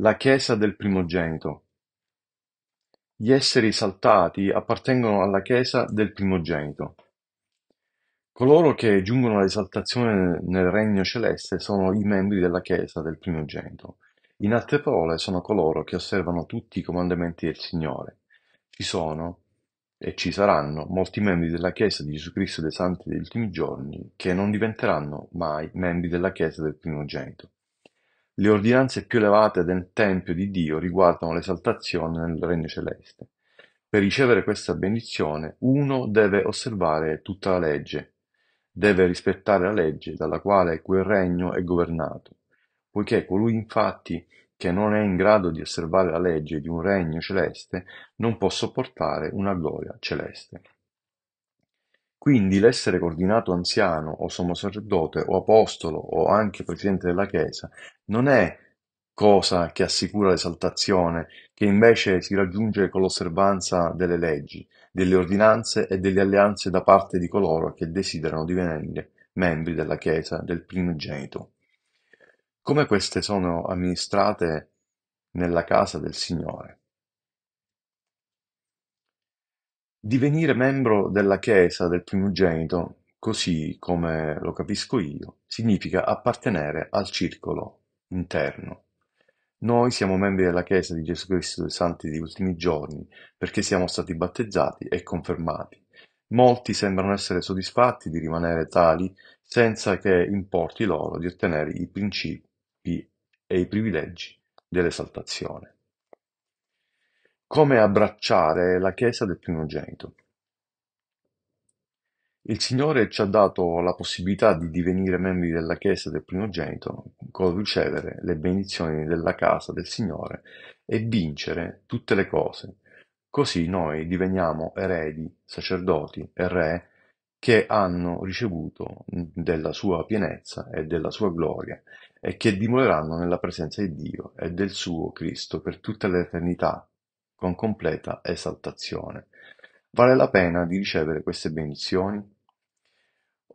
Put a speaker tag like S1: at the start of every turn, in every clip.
S1: La Chiesa del Primogenito Gli esseri saltati appartengono alla Chiesa del Primogenito. Coloro che giungono all'esaltazione nel regno celeste sono i membri della Chiesa del Primogenito. In altre parole, sono coloro che osservano tutti i comandamenti del Signore. Ci sono e ci saranno molti membri della Chiesa di Gesù Cristo dei Santi degli ultimi giorni che non diventeranno mai membri della Chiesa del Primogenito. Le ordinanze più elevate del tempio di Dio riguardano l'esaltazione nel regno celeste. Per ricevere questa benedizione uno deve osservare tutta la legge, deve rispettare la legge dalla quale quel regno è governato, poiché colui infatti che non è in grado di osservare la legge di un regno celeste non può sopportare una gloria celeste. Quindi l'essere coordinato anziano o sacerdote o apostolo o anche presidente della Chiesa non è cosa che assicura l'esaltazione, che invece si raggiunge con l'osservanza delle leggi, delle ordinanze e delle alleanze da parte di coloro che desiderano divenire membri della Chiesa del primogenito. Come queste sono amministrate nella casa del Signore. Divenire membro della Chiesa del Primogenito, così come lo capisco io, significa appartenere al circolo interno. Noi siamo membri della Chiesa di Gesù Cristo dei Santi degli ultimi giorni, perché siamo stati battezzati e confermati. Molti sembrano essere soddisfatti di rimanere tali senza che importi loro di ottenere i principi e i privilegi dell'esaltazione. Come abbracciare la Chiesa del Primogenito. Il Signore ci ha dato la possibilità di divenire membri della Chiesa del Primogenito col ricevere le benedizioni della casa del Signore e vincere tutte le cose. Così noi diveniamo eredi, sacerdoti e re che hanno ricevuto della sua pienezza e della sua gloria e che dimoreranno nella presenza di Dio e del suo Cristo per tutta l'eternità con completa esaltazione. Vale la pena di ricevere queste benedizioni?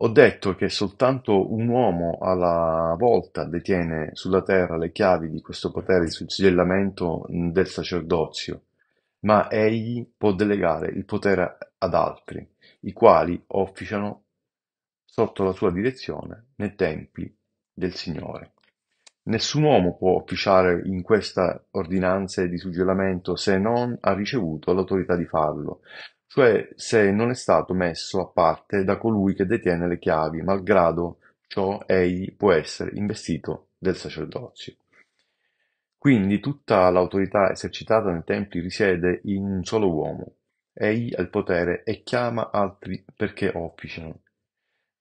S1: Ho detto che soltanto un uomo alla volta detiene sulla terra le chiavi di questo potere di suggellamento del sacerdozio, ma egli può delegare il potere ad altri, i quali officiano sotto la sua direzione nei templi del Signore. Nessun uomo può officiare in questa ordinanza di suggellamento se non ha ricevuto l'autorità di farlo, cioè se non è stato messo a parte da colui che detiene le chiavi, malgrado ciò egli può essere investito del sacerdozio. Quindi tutta l'autorità esercitata nei templi risiede in un solo uomo. Egli ha il potere e chiama altri perché officiano.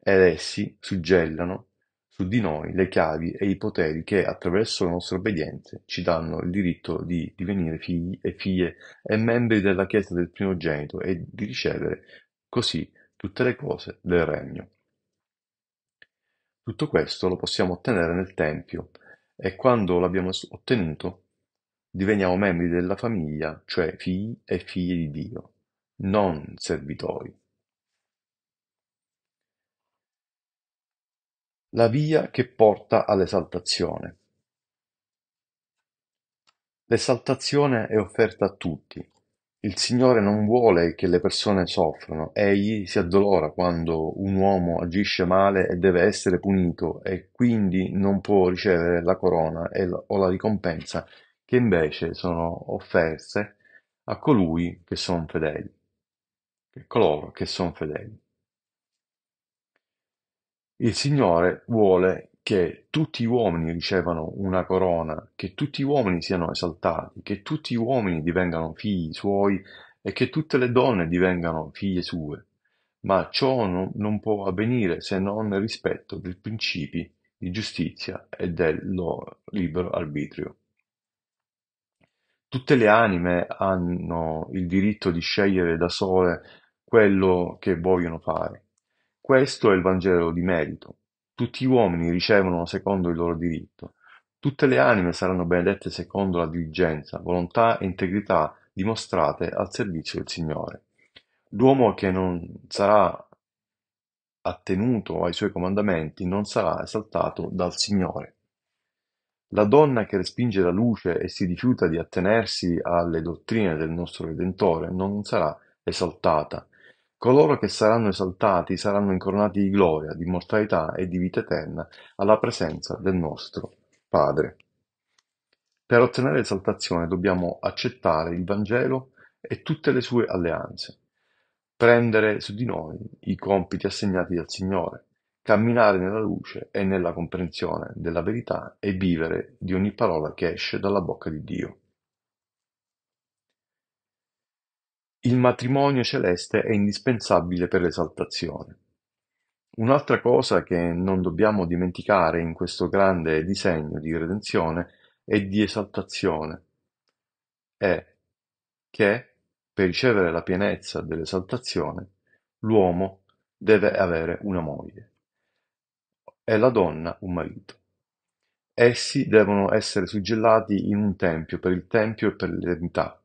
S1: ed essi suggellano su di noi le chiavi e i poteri che, attraverso la nostra obbedienza, ci danno il diritto di divenire figli e figlie e membri della Chiesa del primogenito e di ricevere così tutte le cose del regno. Tutto questo lo possiamo ottenere nel Tempio e quando l'abbiamo ottenuto diveniamo membri della famiglia, cioè figli e figlie di Dio, non servitori. La via che porta all'esaltazione. L'esaltazione è offerta a tutti. Il Signore non vuole che le persone soffrano, egli si addolora quando un uomo agisce male e deve essere punito e quindi non può ricevere la corona la, o la ricompensa che invece sono offerte a colui che sono fedeli, a coloro che sono fedeli. Il Signore vuole che tutti gli uomini ricevano una corona, che tutti gli uomini siano esaltati, che tutti gli uomini divengano figli suoi e che tutte le donne divengano figlie sue. Ma ciò non, non può avvenire se non nel rispetto dei principi di giustizia e del loro libero arbitrio. Tutte le anime hanno il diritto di scegliere da sole quello che vogliono fare questo è il Vangelo di merito. Tutti gli uomini ricevono secondo il loro diritto. Tutte le anime saranno benedette secondo la diligenza, volontà e integrità dimostrate al servizio del Signore. L'uomo che non sarà attenuto ai suoi comandamenti non sarà esaltato dal Signore. La donna che respinge la luce e si rifiuta di attenersi alle dottrine del nostro Redentore non sarà esaltata, Coloro che saranno esaltati saranno incoronati di gloria, di d'immortalità e di vita eterna alla presenza del nostro Padre. Per ottenere esaltazione dobbiamo accettare il Vangelo e tutte le sue alleanze, prendere su di noi i compiti assegnati dal Signore, camminare nella luce e nella comprensione della verità e vivere di ogni parola che esce dalla bocca di Dio. Il matrimonio celeste è indispensabile per l'esaltazione. Un'altra cosa che non dobbiamo dimenticare in questo grande disegno di redenzione e di esaltazione è che, per ricevere la pienezza dell'esaltazione, l'uomo deve avere una moglie e la donna un marito. Essi devono essere suggellati in un tempio per il tempio e per l'eternità,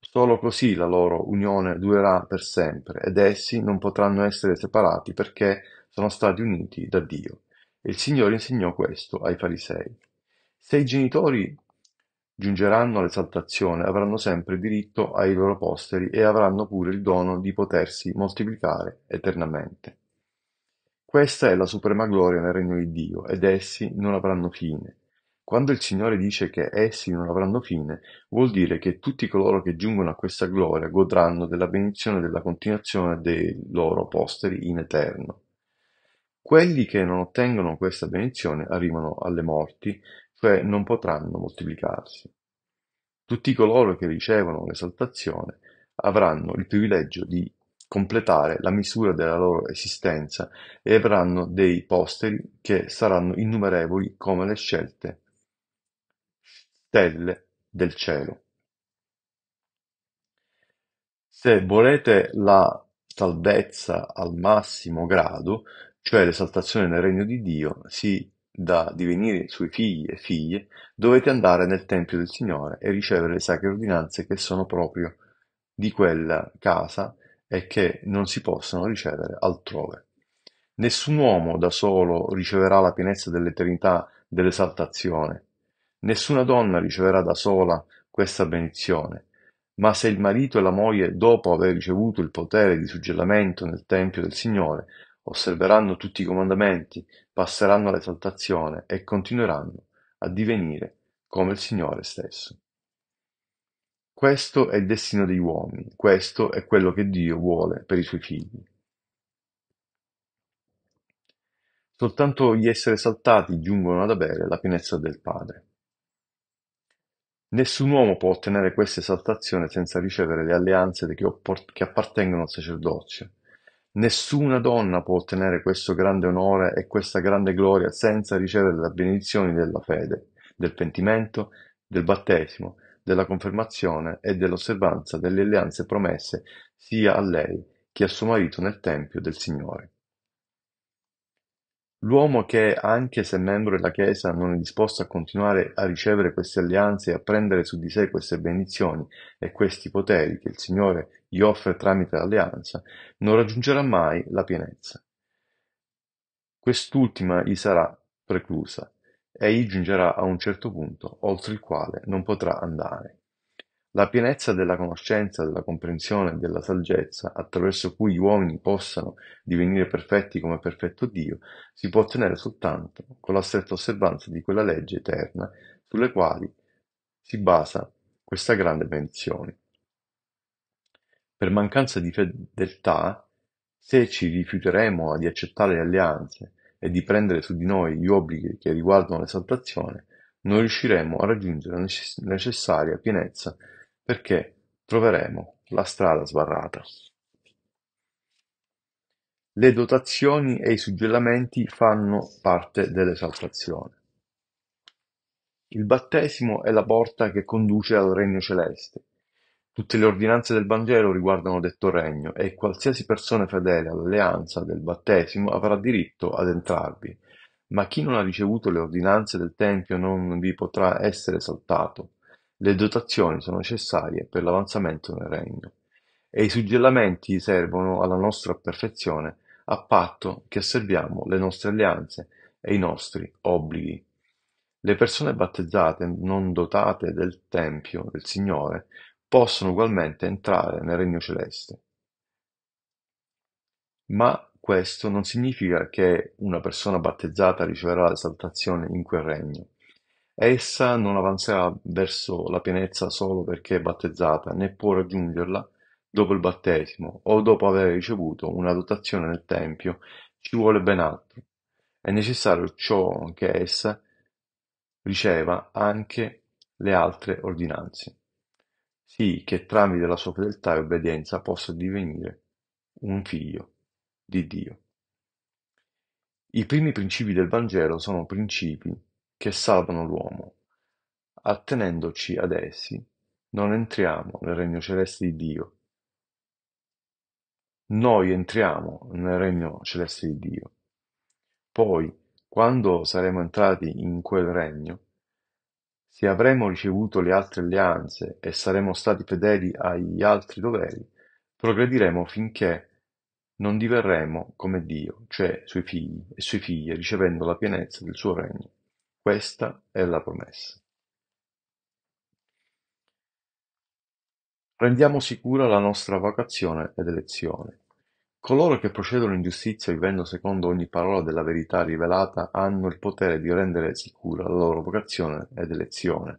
S1: Solo così la loro unione durerà per sempre ed essi non potranno essere separati perché sono stati uniti da Dio. E il Signore insegnò questo ai farisei. Se i genitori giungeranno all'esaltazione avranno sempre diritto ai loro posteri e avranno pure il dono di potersi moltiplicare eternamente. Questa è la suprema gloria nel regno di Dio ed essi non avranno fine. Quando il Signore dice che essi non avranno fine, vuol dire che tutti coloro che giungono a questa gloria godranno della benedizione della continuazione dei loro posteri in eterno. Quelli che non ottengono questa benedizione arrivano alle morti, cioè non potranno moltiplicarsi. Tutti coloro che ricevono l'esaltazione avranno il privilegio di completare la misura della loro esistenza e avranno dei posteri che saranno innumerevoli come le scelte stelle del cielo. Se volete la salvezza al massimo grado, cioè l'esaltazione nel regno di Dio, sì da divenire suoi figli e figlie, dovete andare nel Tempio del Signore e ricevere le sacre ordinanze che sono proprio di quella casa e che non si possono ricevere altrove. Nessun uomo da solo riceverà la pienezza dell'eternità dell'esaltazione, Nessuna donna riceverà da sola questa benedizione, ma se il marito e la moglie, dopo aver ricevuto il potere di suggellamento nel tempio del Signore, osserveranno tutti i comandamenti, passeranno all'esaltazione e continueranno a divenire come il Signore stesso. Questo è il destino degli uomini, questo è quello che Dio vuole per i suoi figli. Soltanto gli esseri esaltati giungono ad avere la pienezza del Padre. Nessun uomo può ottenere questa esaltazione senza ricevere le alleanze che appartengono al sacerdozio. Nessuna donna può ottenere questo grande onore e questa grande gloria senza ricevere le benedizioni della fede, del pentimento, del battesimo, della confermazione e dell'osservanza delle alleanze promesse sia a lei che a suo marito nel Tempio del Signore. L'uomo che, anche se membro della Chiesa, non è disposto a continuare a ricevere queste alleanze e a prendere su di sé queste benedizioni e questi poteri che il Signore gli offre tramite l'alleanza, non raggiungerà mai la pienezza. Quest'ultima gli sarà preclusa, e gli giungerà a un certo punto oltre il quale non potrà andare. La pienezza della conoscenza, della comprensione e della saggezza, attraverso cui gli uomini possano divenire perfetti come perfetto Dio, si può ottenere soltanto con la stretta osservanza di quella legge eterna sulle quali si basa questa grande benedizione. Per mancanza di fedeltà, se ci rifiuteremo di accettare le alleanze e di prendere su di noi gli obblighi che riguardano l'esaltazione, non riusciremo a raggiungere la necessaria pienezza perché troveremo la strada sbarrata. Le dotazioni e i suggellamenti fanno parte dell'esaltazione. Il battesimo è la porta che conduce al regno celeste. Tutte le ordinanze del Vangelo riguardano detto regno e qualsiasi persona fedele all'alleanza del battesimo avrà diritto ad entrarvi, ma chi non ha ricevuto le ordinanze del Tempio non vi potrà essere esaltato, le dotazioni sono necessarie per l'avanzamento nel regno, e i suggellamenti servono alla nostra perfezione a patto che osserviamo le nostre alleanze e i nostri obblighi. Le persone battezzate non dotate del Tempio del Signore possono ugualmente entrare nel Regno Celeste. Ma questo non significa che una persona battezzata riceverà l'esaltazione in quel regno. Essa non avanzerà verso la pienezza solo perché è battezzata, né può raggiungerla dopo il battesimo o dopo aver ricevuto una dotazione nel Tempio, ci vuole ben altro. È necessario ciò che essa riceva anche le altre ordinanze, sì che tramite la sua fedeltà e obbedienza possa divenire un figlio di Dio. I primi principi del Vangelo sono principi che salvano l'uomo; attenendoci ad essi, non entriamo nel regno celeste di Dio. Noi entriamo nel regno celeste di Dio. Poi, quando saremo entrati in quel regno, se avremo ricevuto le altre alleanze e saremo stati fedeli agli altri doveri, progrediremo finché non diverremo come Dio, cioè suoi figli e sue figlie, ricevendo la pienezza del suo regno. Questa è la promessa. Rendiamo sicura la nostra vocazione ed elezione. Coloro che procedono in giustizia vivendo secondo ogni parola della verità rivelata hanno il potere di rendere sicura la loro vocazione ed elezione.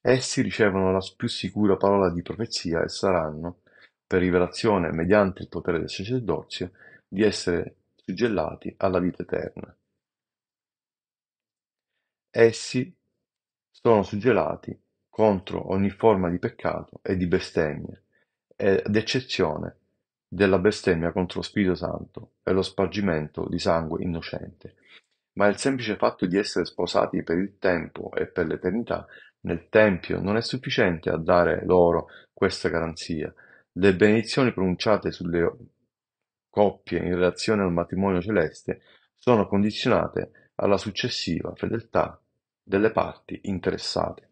S1: Essi ricevono la più sicura parola di profezia e saranno, per rivelazione mediante il potere del sacerdozio, di essere suggellati alla vita eterna. Essi sono suggellati contro ogni forma di peccato e di bestemmia, ad eccezione della bestemmia contro lo Spirito Santo e lo spargimento di sangue innocente. Ma il semplice fatto di essere sposati per il tempo e per l'eternità nel Tempio non è sufficiente a dare loro questa garanzia. Le benedizioni pronunciate sulle coppie in relazione al matrimonio celeste sono condizionate alla successiva fedeltà delle parti interessate.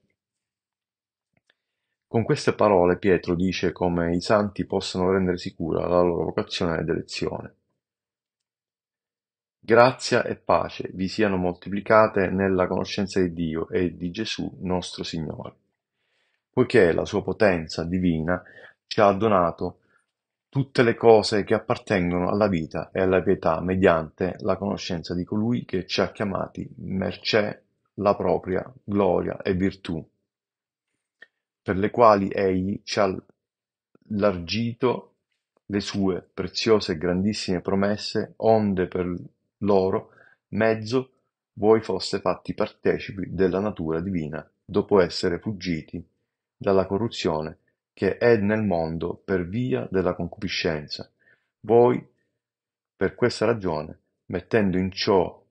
S1: Con queste parole Pietro dice come i santi possano rendere sicura la loro vocazione ed elezione. Grazia e pace vi siano moltiplicate nella conoscenza di Dio e di Gesù nostro Signore, poiché la sua potenza divina ci ha donato tutte le cose che appartengono alla vita e alla pietà mediante la conoscenza di colui che ci ha chiamati mercè la propria gloria e virtù, per le quali egli ci ha largito le sue preziose e grandissime promesse, onde per loro mezzo voi foste fatti partecipi della natura divina, dopo essere fuggiti dalla corruzione che è nel mondo per via della concupiscenza. Voi, per questa ragione, mettendo in ciò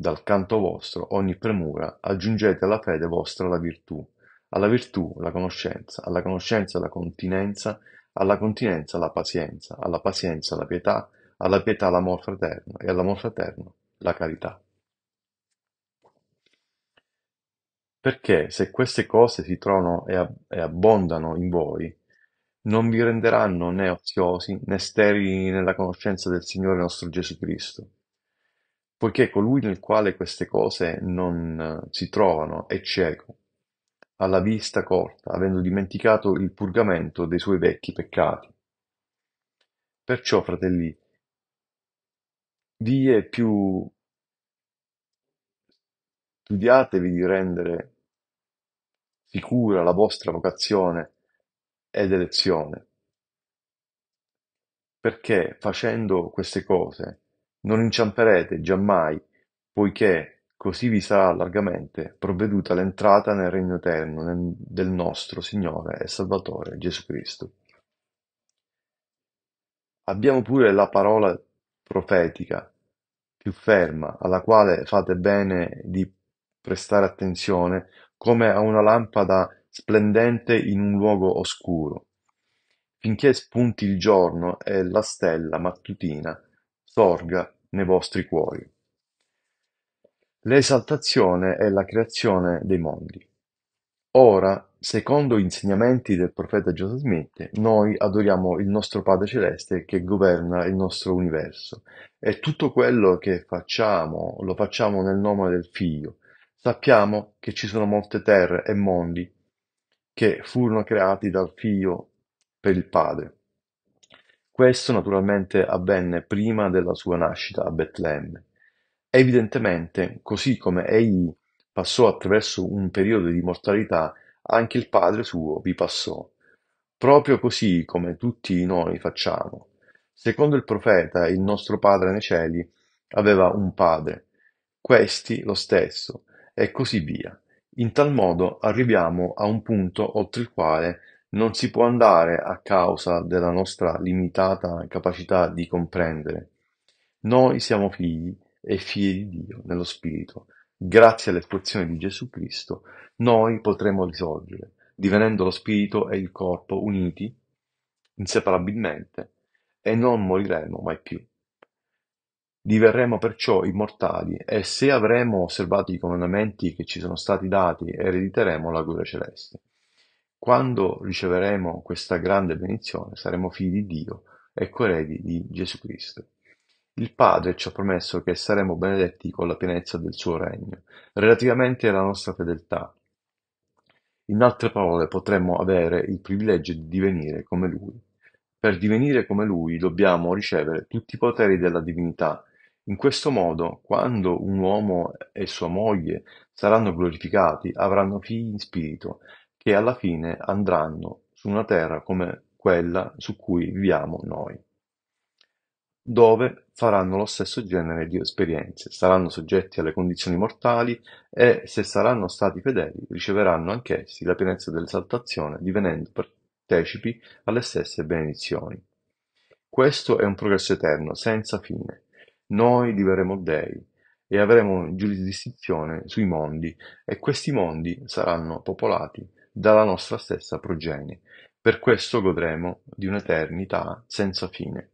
S1: dal canto vostro ogni premura, aggiungete alla fede vostra la virtù, alla virtù la conoscenza, alla conoscenza la continenza, alla continenza la pazienza, alla pazienza la pietà, alla pietà l'amor fraterno e all'amor fraterno la carità. Perché se queste cose si trovano e, abbondano in voi, non vi renderanno né oziosi né sterili nella conoscenza del Signore nostro Gesù Cristo poiché colui nel quale queste cose non eh, si trovano è cieco, alla vista corta, avendo dimenticato il purgamento dei suoi vecchi peccati. Perciò, fratelli, vi è più studiatevi di rendere sicura la vostra vocazione ed elezione, perché facendo queste cose non inciamperete giammai, poiché così vi sarà largamente provveduta l'entrata nel regno eterno del nostro Signore e Salvatore Gesù Cristo. Abbiamo pure la parola profetica più ferma, alla quale fate bene di prestare attenzione come a una lampada splendente in un luogo oscuro, finché spunti il giorno e la stella mattutina sorga nei vostri cuori. L'esaltazione è la creazione dei mondi. Ora, secondo gli insegnamenti del profeta Joseph Smith, noi adoriamo il nostro Padre Celeste che governa il nostro universo e tutto quello che facciamo lo facciamo nel nome del Figlio. Sappiamo che ci sono molte terre e mondi che furono creati dal Figlio per il Padre. Questo naturalmente avvenne prima della sua nascita a Betlemme. Evidentemente, così come egli passò attraverso un periodo di mortalità, anche il Padre suo vi passò, proprio così come tutti noi facciamo. Secondo il profeta, il nostro Padre nei cieli aveva un padre, questi lo stesso, e così via. In tal modo arriviamo a un punto oltre il quale non si può andare a causa della nostra limitata capacità di comprendere. Noi siamo figli e figli di Dio nello Spirito. Grazie all'espressione di Gesù Cristo, noi potremo risorgere, divenendo lo Spirito e il corpo uniti inseparabilmente e non moriremo mai più. Diverremo perciò immortali e se avremo osservato i comandamenti che ci sono stati dati, erediteremo la gloria celeste. Quando riceveremo questa grande benedizione saremo figli di Dio e coeredi di Gesù Cristo. Il Padre ci ha promesso che saremo benedetti con la pienezza del suo regno, relativamente alla nostra fedeltà. In altre parole, potremmo avere il privilegio di divenire come Lui. Per divenire come Lui dobbiamo ricevere tutti i poteri della divinità. In questo modo, quando un uomo e sua moglie saranno glorificati, avranno figli in spirito che alla fine andranno su una terra come quella su cui viviamo noi, dove faranno lo stesso genere di esperienze, saranno soggetti alle condizioni mortali e se saranno stati fedeli riceveranno anch'essi la pienezza dell'esaltazione divenendo partecipi alle stesse benedizioni. Questo è un progresso eterno, senza fine. Noi diveremo dei e avremo giurisdizione sui mondi e questi mondi saranno popolati dalla nostra stessa progenie, per questo godremo di un'eternità senza fine.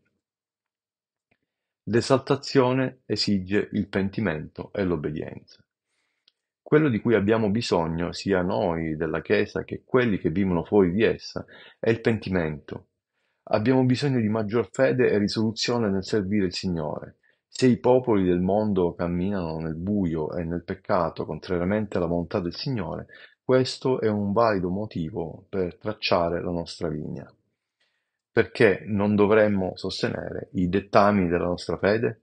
S1: L'esaltazione esige il pentimento e l'obbedienza. Quello di cui abbiamo bisogno, sia noi della Chiesa che quelli che vivono fuori di essa, è il pentimento. Abbiamo bisogno di maggior fede e risoluzione nel servire il Signore. Se i popoli del mondo camminano nel buio e nel peccato, contrariamente alla volontà del Signore, questo è un valido motivo per tracciare la nostra linea. Perché non dovremmo sostenere i dettami della nostra fede?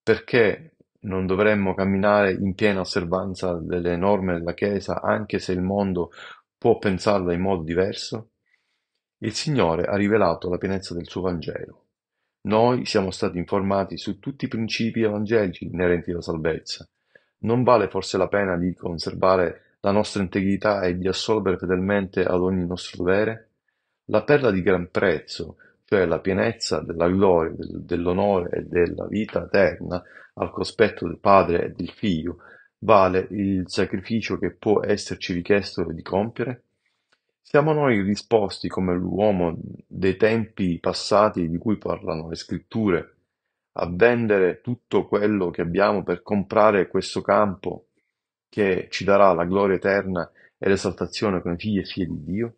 S1: Perché non dovremmo camminare in piena osservanza delle norme della Chiesa anche se il mondo può pensarla in modo diverso? Il Signore ha rivelato la pienezza del suo Vangelo. Noi siamo stati informati su tutti i principi evangelici inerenti alla salvezza. Non vale forse la pena di conservare la nostra integrità e di assolvere fedelmente ad ogni nostro dovere? La perla di gran prezzo, cioè la pienezza della gloria, del, dell'onore e della vita eterna al cospetto del Padre e del Figlio, vale il sacrificio che può esserci richiesto di compiere? Siamo noi disposti, come l'uomo dei tempi passati di cui parlano le scritture, a vendere tutto quello che abbiamo per comprare questo campo che ci darà la gloria eterna e l'esaltazione come figli e figlie di Dio?